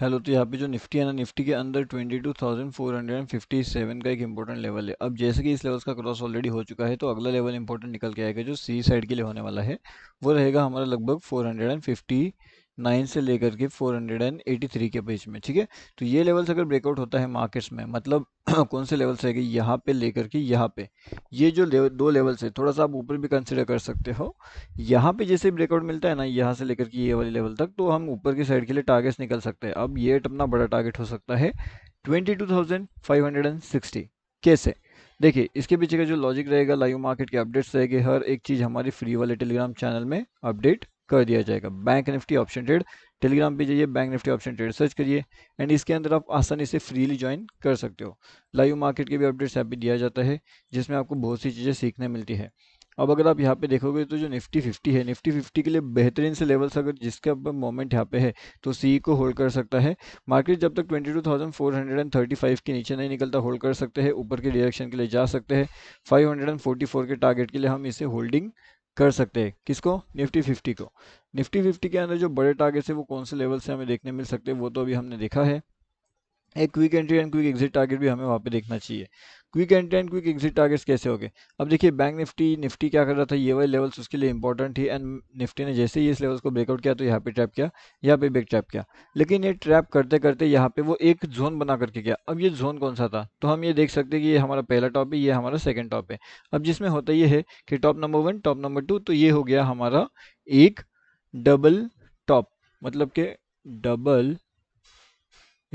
hello तो यहाँ पे जो निफ्टी है ना निफ्टी के अंदर 22,457 का एक इंपॉर्टेंट लेवल है अब जैसे कि इस लेवल का क्रॉस ऑलरेडी हो चुका है तो अगला लेवल इंपॉर्टेंट निकल के आएगा जो सी साइड के लिए होने वाला है वो रहेगा हमारा लगभग 450 नाइन से लेकर के four hundred and eighty three के बीच में ठीक है तो ये लेवल्स अगर ब्रेकआउट होता है मार्केट्स में मतलब कौन से लेवल्स कि यहाँ पे लेकर के यहाँ पे ये जो लेवल, दो लेवल्स है थोड़ा सा आप ऊपर भी कंसिडर कर सकते हो यहाँ पे जैसे ब्रेकआउट मिलता है ना यहाँ से लेकर के ये वाले लेवल तक तो हम ऊपर की साइड के लिए टारगेट्स निकल सकते हैं अब ये अपना बड़ा टारगेट हो सकता है twenty two thousand five hundred and sixty कैसे देखिए इसके पीछे का जो लॉजिक रहेगा लाइव मार्केट के अपडेट्स रहेगी हर एक चीज़ हमारी फ्री वाले टेलीग्राम चैनल में अपडेट कर दिया जाएगा bank Nifty option trade Telegram पे जाइए bank Nifty option trade search करिए एंड इसके अंदर आप आसानी से फ्रीली ज्वाइन कर सकते हो लाइव मार्केट के भी अपडेट्स यहाँ पे दिया जाता है जिसमें आपको बहुत सी चीज़ें सीखने मिलती है अब अगर आप यहाँ पे देखोगे तो जो निफ्टी फिफ्टी है निफ्टी फिफ्टी के लिए बेहतरीन से लेवल्स अगर जिसके अब मोमेंट यहाँ पे है तो सी को होल्ड कर सकता है मार्केट जब तक twenty two thousand four hundred and thirty five के नीचे नहीं निकलता होल्ड कर सकते हैं ऊपर के डायरेक्शन के लिए जा सकते हैं five hundred and forty four के टारगेट के लिए हम इसे होल्डिंग कर सकते हैं किसको निफ्टी फिफ्टी को निफ्टी फिफ्टी के अंदर जो बड़े टारगेट्स है वो कौन से लेवल से हमें देखने मिल सकते हैं वो तो अभी हमने देखा है एक quick entry and quick exit target भी हमें वहाँ पे देखना चाहिए quick entry and quick exit targets कैसे हो गए अब देखिए बैंक निफ्टी निफ्टी क्या कर रहा था ये वाले लेवल्स उसके लिए इंपॉर्टेंट थी एंड निफ्टी ने जैसे ही इस लेवल्स को ब्रेकआउट किया तो यहाँ पे ट्रैप किया यहाँ पे ब्रेक ट्रैप किया लेकिन ये ट्रैप करते करते यहाँ पे वो एक जोन बना करके गया अब ये जोन कौन सा था तो हम ये देख सकते हैं कि ये हमारा पहला टॉप है ये हमारा सेकेंड टॉप है अब जिसमें होता ये है कि top number one top number two तो ये हो गया हमारा एक डबल टॉप मतलब के डबल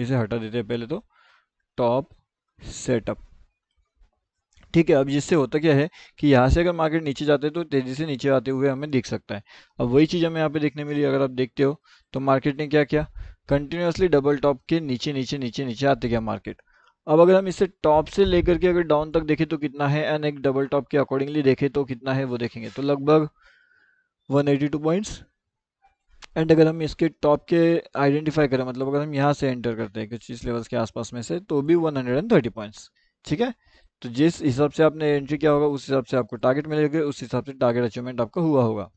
इसे हटा देते हैं पहले तो टॉप सेटअप ठीक है अब जिससे होता क्या है कि यहाँ से अगर मार्केट नीचे जाते हैं तो तेज़ी से नीचे आते हुए हमें दिख सकता है अब वही चीज़ हमें यहाँ पे देखने मिली अगर आप देखते हो तो मार्केट ने क्या किया कंटिन्यूसली डबल टॉप के नीचे नीचे नीचे नीचे आते गया मार्केट अब अगर हम इसे टॉप से लेकर के अगर डाउन तक देखें तो कितना है एंड एक डबल टॉप के अकॉर्डिंगली देखें तो कितना है वो देखेंगे तो लगभग वन पॉइंट्स एंड अगर हम इसके टॉप के आइडेंटिफाई करें मतलब अगर हम यहाँ से एंटर करते हैं कुछ इस लेवल्स के आसपास में से तो भी 130 पॉइंट्स ठीक है तो जिस हिसाब से आपने एंट्री किया होगा उस हिसाब से आपको टारगेट मिलेगा उस हिसाब से टारगेट अचीवमेंट आपका हुआ होगा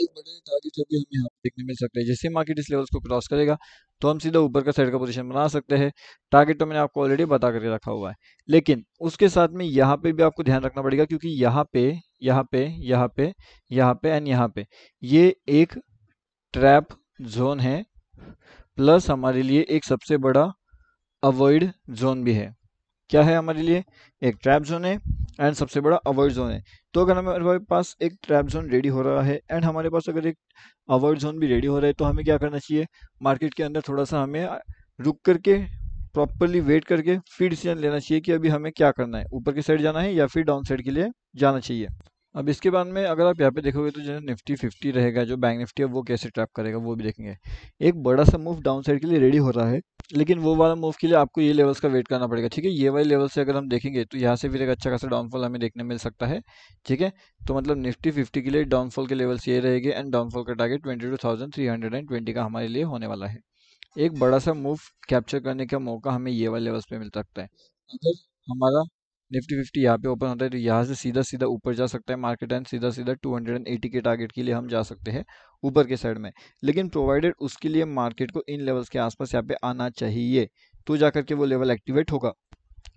एक बड़े टारगेट जो भी हमें यहाँ पर देखने मिल सकते हैं जैसे मार्केट इस लेवल्स को क्रॉस करेगा तो हम सीधा ऊपर का साइड का पोजीशन बना सकते हैं टारगेट तो मैंने आपको ऑलरेडी बता करके रखा हुआ है लेकिन उसके साथ में यहाँ पे भी आपको ध्यान रखना पड़ेगा क्योंकि यहाँ पे यहाँ पे यहाँ पे यहाँ पे एंड यहाँ पे ये एक ट्रैप जोन है प्लस हमारे लिए एक सबसे बड़ा अवॉइड जोन भी है क्या है हमारे लिए एक ट्रैप जोन है एंड सबसे बड़ा अवॉइड जोन है तो अगर हमारे पास एक ट्रैप जोन रेडी हो रहा है एंड हमारे पास अगर एक अवॉइड जोन भी रेडी हो रहा है तो हमें क्या करना चाहिए मार्केट के अंदर थोड़ा सा हमें रुक करके प्रॉपरली वेट करके फिर डिसीजन लेना चाहिए कि अभी हमें क्या करना है ऊपर की साइड जाना है या फिर डाउन साइड के लिए जाना चाहिए अब इसके बाद में अगर आप यहाँ पे देखोगे तो जो निफ्टी फिफ्टी रहेगा जो बैंक निफ्टी है वो कैसे ट्रैप करेगा वो भी देखेंगे एक बड़ा सा मूव डाउन साइड के लिए रेडी हो रहा है लेकिन वो वाला मूव के लिए आपको ये लेवल्स का वेट करना पड़ेगा ठीक है ये वाले लेवल से अगर हम देखेंगे तो यहाँ से फिर एक अच्छा खासा डाउनफॉल हमें देखने मिल सकता है ठीक है तो मतलब निफ्टी फिफ्टी के लिए डाउनफॉल के लेवल्स ये रहेगा एंड डाउनफॉल का टारगेट ट्वेंटी का हमारे लिए होने वाला है एक बड़ा सा मूव कैप्चर करने का मौका हमें ये वाले लेवल्स पर मिल सकता है अगर हमारा निफ्टी फिफ्टी यहाँ पे ओपन होता है तो यहाँ से सीधा सीधा ऊपर जा सकता है मार्केट एंड सीधा सीधा 280 के टारगेट के लिए हम जा सकते हैं ऊपर के साइड में लेकिन प्रोवाइडेड उसके लिए मार्केट को इन लेवल्स के आसपास यहाँ पे आना चाहिए तो जाकर के वो लेवल एक्टिवेट होगा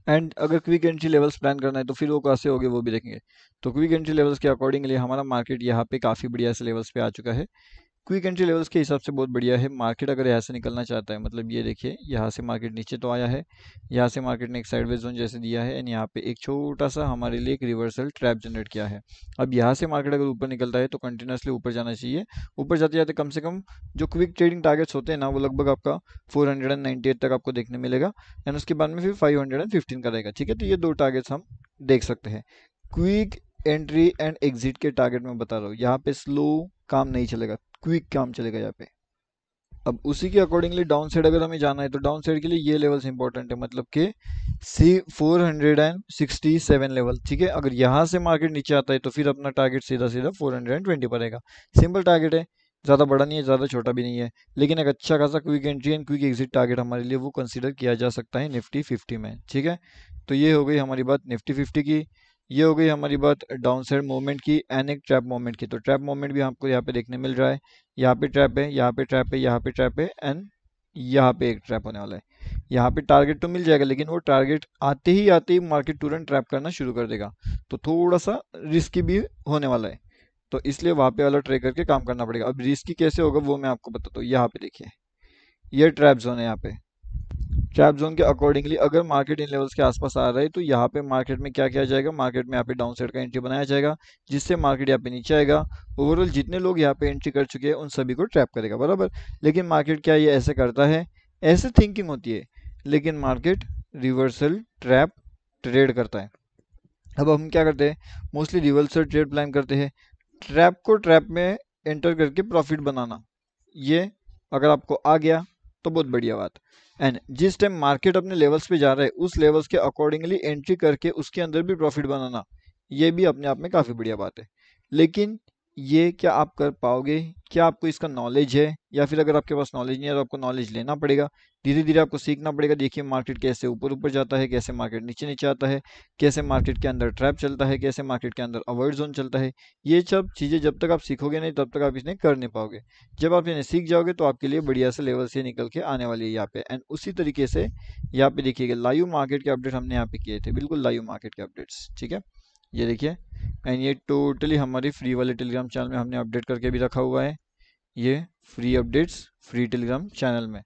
एंड अगर क्विक एंट्री लेवल्स प्लान करना है तो फिर वो कैसे हो वो भी देखेंगे तो क्विक एंट्री लेवल्स के अकॉर्डिंगली हमारा मार्केट यहाँ पे काफ़ी बढ़िया से लेवल्स पे आ चुका है क्विक एंट्री लेवल्स के हिसाब से बहुत बढ़िया है मार्केट अगर यहाँ से निकलना चाहता है मतलब ये देखिए यहाँ से मार्केट नीचे तो आया है यहाँ से मार्केट ने एक साइडवेज जोन जैसे दिया है एंड यहाँ पे एक छोटा सा हमारे लिए एक रिवर्सल ट्रैप जनरेट किया है अब यहाँ से मार्केट अगर ऊपर निकलता है तो कंटिन्यूसली ऊपर जाना चाहिए ऊपर जाते जाते कम से कम जो क्विक ट्रेडिंग टारगेट्स होते हैं ना वो लगभग आपका फोर तक आपको देखने मिलेगा एंड उसके बाद में फिर फाइव का रहेगा ठीक है तो ये दो टारगेट्स हम देख सकते हैं क्विक एंट्री एंड एग्जिट के टारगेट में बता रहा हूँ यहाँ पे स्लो काम नहीं चलेगा क्विक काम चलेगा यहाँ पे अब उसी के अकॉर्डिंगली डाउन साइड अगर हमें जाना है तो डाउन साइड के लिए ये लेवल्स इंपॉर्टेंट है मतलब कि सी four hundred and sixty seven level ठीक है अगर यहाँ से मार्केट नीचे आता है तो फिर अपना टारगेट सीधा सीधा फोर हंड्रेड एंड ट्वेंटी पर सिंपल टारगेट है ज़्यादा बड़ा नहीं है ज़्यादा छोटा भी नहीं है लेकिन एक अच्छा खासा quick entry and quick exit target हमारे लिए वो कंसिडर किया जा सकता है निफ्टी फिफ्टी में ठीक है तो ये हो गई हमारी बात निफ्टी फिफ्टी की ये हो गई हमारी बात डाउन साइड मूवमेंट की एन एक ट्रैप मूवमेंट की तो ट्रैप मूवमेंट भी आपको यहाँ पे देखने मिल रहा है यहाँ पे ट्रैप है यहाँ पे ट्रैप है यहाँ पे ट्रैप है एंड यहाँ पे एक ट्रैप होने वाला है यहाँ पे टारगेट तो मिल जाएगा लेकिन वो टारगेट आते ही आते ही मार्केट तुरंत ट्रैप करना शुरू कर देगा तो थोड़ा सा रिस्की भी होने वाला है तो इसलिए वहाँ पे वाला ट्रे करके काम करना पड़ेगा अब रिस्की कैसे होगा वो मैं आपको बताता हूँ यहाँ पे देखिए ये ट्रैप जोन है यहाँ पे ट्रैप जोन के अकॉर्डिंगली अगर मार्केट इन लेवल्स के आसपास आ रहा है तो यहाँ पे मार्केट में क्या किया जाएगा मार्केट में यहाँ पे डाउन साइड का एंट्री बनाया जाएगा जिससे मार्केट यहाँ पे नीचे आएगा ओवरऑल जितने लोग यहाँ पे एंट्री कर चुके हैं उन सभी को ट्रैप करेगा बराबर लेकिन मार्केट क्या ये ऐसे करता है ऐसे थिंकिंग होती है लेकिन मार्केट रिवर्सल ट्रैप ट्रेड करता है अब हम क्या करते हैं मोस्टली रिवर्सल ट्रेड प्लान करते हैं ट्रैप को ट्रैप में एंटर करके प्रॉफिट बनाना ये अगर आपको आ गया तो बहुत बढ़िया बात एंड जिस टाइम मार्केट अपने लेवल्स पे जा रहा है उस लेवल्स के अकॉर्डिंगली एंट्री करके उसके अंदर भी प्रॉफिट बनाना ये भी अपने आप में काफ़ी बढ़िया बात है लेकिन ये क्या आप कर पाओगे क्या आपको इसका नॉलेज है या फिर अगर आपके पास नॉलेज नहीं है तो आपको नॉलेज लेना पड़ेगा धीरे धीरे आपको सीखना पड़ेगा देखिए मार्केट कैसे ऊपर ऊपर जाता है कैसे मार्केट नीचे नीचे आता है कैसे मार्केट के अंदर ट्रैप चलता है कैसे मार्केट के अंदर अवॉइड जोन चलता है ये सब चीज़ें जब तक आप सीखोगे नहीं तब तक आप इसने कर नहीं पाओगे जब आप इन्हें सीख जाओगे तो आपके लिए बढ़िया से लेवल से निकल के आने वाली है यहाँ पे एंड उसी तरीके से यहाँ पे देखिएगा लाइव मार्केट के अपडेट हमने यहाँ पे किए थे बिल्कुल लाइव मार्केट के अपडेट्स ठीक है ये देखिए एंड ये टोटली हमारी फ्री वाले टेलीग्राम चैनल में हमने अपडेट करके भी रखा हुआ है ये free updates free Telegram channel में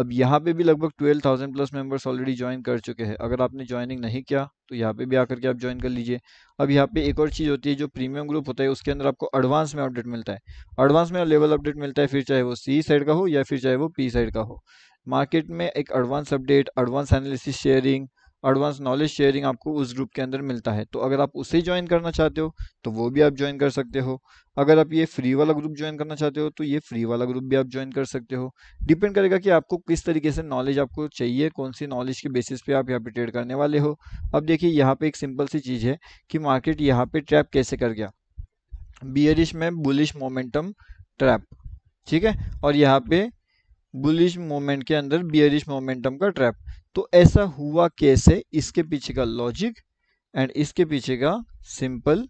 अब यहाँ पे भी लगभग twelve thousand plus members already join कर चुके हैं अगर आपने ज्वाइनिंग नहीं किया तो यहाँ पे भी आकर के आप ज्वाइन कर लीजिए अब यहाँ पे एक और चीज़ होती है जो प्रीमियम ग्रुप होता है उसके अंदर आपको एडवांस में अपडेट मिलता है एडवांस में लेवल अपडेट मिलता है फिर चाहे वो सी साइड का हो या फिर चाहे वो पी साइड का हो मार्केट में एक advance update advance analysis sharing advance knowledge sharing आपको उस ग्रुप के अंदर मिलता है तो अगर आप उसे ज्वाइन करना चाहते हो तो वो भी आप ज्वाइन कर सकते हो अगर आप ये फ्री वाला ग्रुप ज्वाइन करना चाहते हो तो ये फ्री वाला ग्रुप भी आप ज्वाइन कर सकते हो डिपेंड करेगा कि आपको किस तरीके से नॉलेज आपको चाहिए कौन सी नॉलेज के बेसिस पे आप यहाँ पे ट्रेड करने वाले हो अब देखिए यहाँ पे एक सिंपल सी चीज़ है कि मार्केट यहाँ पे ट्रैप कैसे कर गया बियरिश में बुलिश मोमेंटम ट्रैप ठीक है और यहाँ पे बुलिश मोमेंट के अंदर बियरिश मोमेंटम का ट्रैप तो ऐसा हुआ कैसे इसके पीछे का लॉजिक एंड इसके पीछे का सिंपल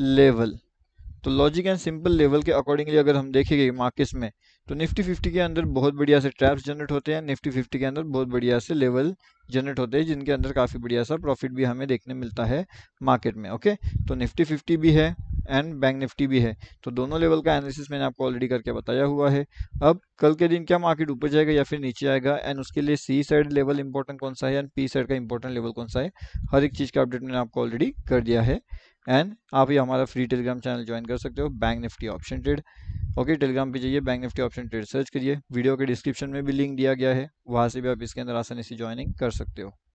लेवल तो लॉजिक एंड सिंपल लेवल के अकॉर्डिंगली अगर हम देखेंगे मार्केट्स में तो निफ्टी फिफ्टी के अंदर बहुत बढ़िया से ट्रैप्स जनरेट होते हैं निफ्टी फिफ्टी के अंदर बहुत बढ़िया से लेवल जनरेट होते हैं जिनके अंदर काफ़ी बढ़िया सा प्रॉफिट भी हमें देखने मिलता है मार्केट में ओके तो निफ्टी फिफ्टी भी है एंड बैंक निफ्टी भी है तो दोनों लेवल का एनालिसिस मैंने आपको ऑलरेडी करके बताया हुआ है अब कल के दिन क्या मार्केट ऊपर जाएगा या फिर नीचे आएगा एंड उसके लिए सी साइड लेवल इंपॉर्टेंट कौन सा है एंड पी साइड का इंपॉर्टेंट लेवल कौन सा है हर एक चीज़ का अपडेट मैंने आपको ऑलरेडी कर दिया है एंड आप ये हमारा फ्री टेलीग्राम चैनल ज्वाइन कर सकते हो Bank Nifty option trade okay Telegram पे जाइए bank Nifty option trade search करिए वीडियो के डिस्क्रिप्शन में भी लिंक दिया गया है वहाँ से भी आप इसके अंदर आसानी से ज्वाइनिंग कर सकते हो